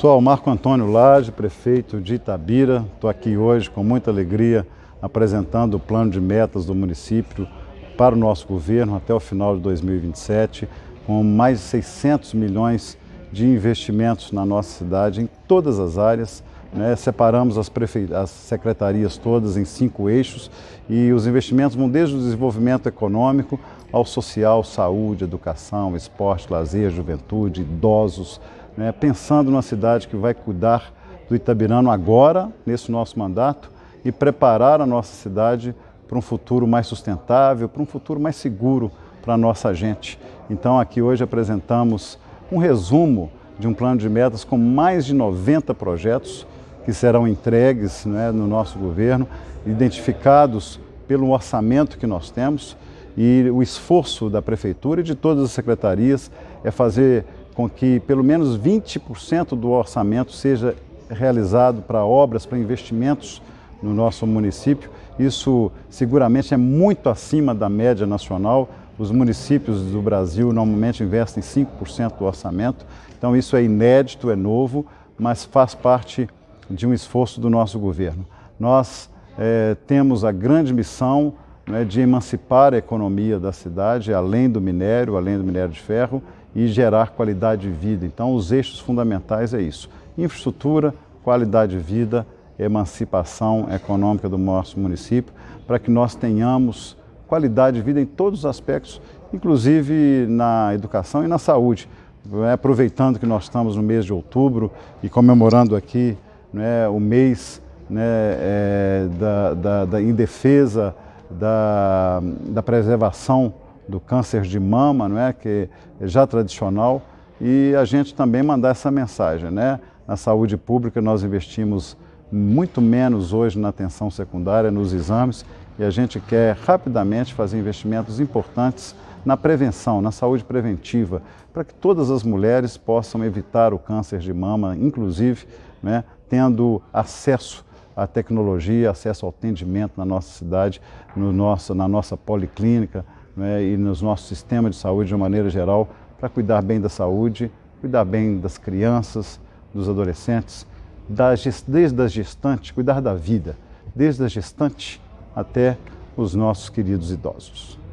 Sou Marco Antônio Lage, prefeito de Itabira. Estou aqui hoje com muita alegria apresentando o plano de metas do município para o nosso governo até o final de 2027, com mais de 600 milhões de investimentos na nossa cidade em todas as áreas. Né? Separamos as, as secretarias todas em cinco eixos e os investimentos vão desde o desenvolvimento econômico ao social, saúde, educação, esporte, lazer, juventude, idosos, né, pensando numa cidade que vai cuidar do Itabirano agora, nesse nosso mandato, e preparar a nossa cidade para um futuro mais sustentável, para um futuro mais seguro para a nossa gente. Então, aqui hoje apresentamos um resumo de um plano de metas com mais de 90 projetos que serão entregues né, no nosso governo, identificados pelo orçamento que nós temos. E o esforço da Prefeitura e de todas as secretarias é fazer com que pelo menos 20% do orçamento seja realizado para obras, para investimentos no nosso município. Isso seguramente é muito acima da média nacional. Os municípios do Brasil normalmente investem 5% do orçamento, então isso é inédito, é novo, mas faz parte de um esforço do nosso governo. Nós eh, temos a grande missão né, de emancipar a economia da cidade, além do minério, além do minério de ferro, e gerar qualidade de vida. Então, os eixos fundamentais é isso: infraestrutura, qualidade de vida, emancipação econômica do nosso município, para que nós tenhamos qualidade de vida em todos os aspectos, inclusive na educação e na saúde. Né, aproveitando que nós estamos no mês de outubro e comemorando aqui né, o mês né, é, da, da, da, defesa da, da preservação do câncer de mama, não é? que é já tradicional, e a gente também mandar essa mensagem. Né? Na saúde pública nós investimos muito menos hoje na atenção secundária, nos exames, e a gente quer rapidamente fazer investimentos importantes na prevenção, na saúde preventiva, para que todas as mulheres possam evitar o câncer de mama, inclusive né, tendo acesso a tecnologia, acesso ao atendimento na nossa cidade, no nosso, na nossa policlínica né, e nos nossos sistemas de saúde de uma maneira geral, para cuidar bem da saúde, cuidar bem das crianças, dos adolescentes, desde a gestantes, cuidar da vida, desde a gestante até os nossos queridos idosos.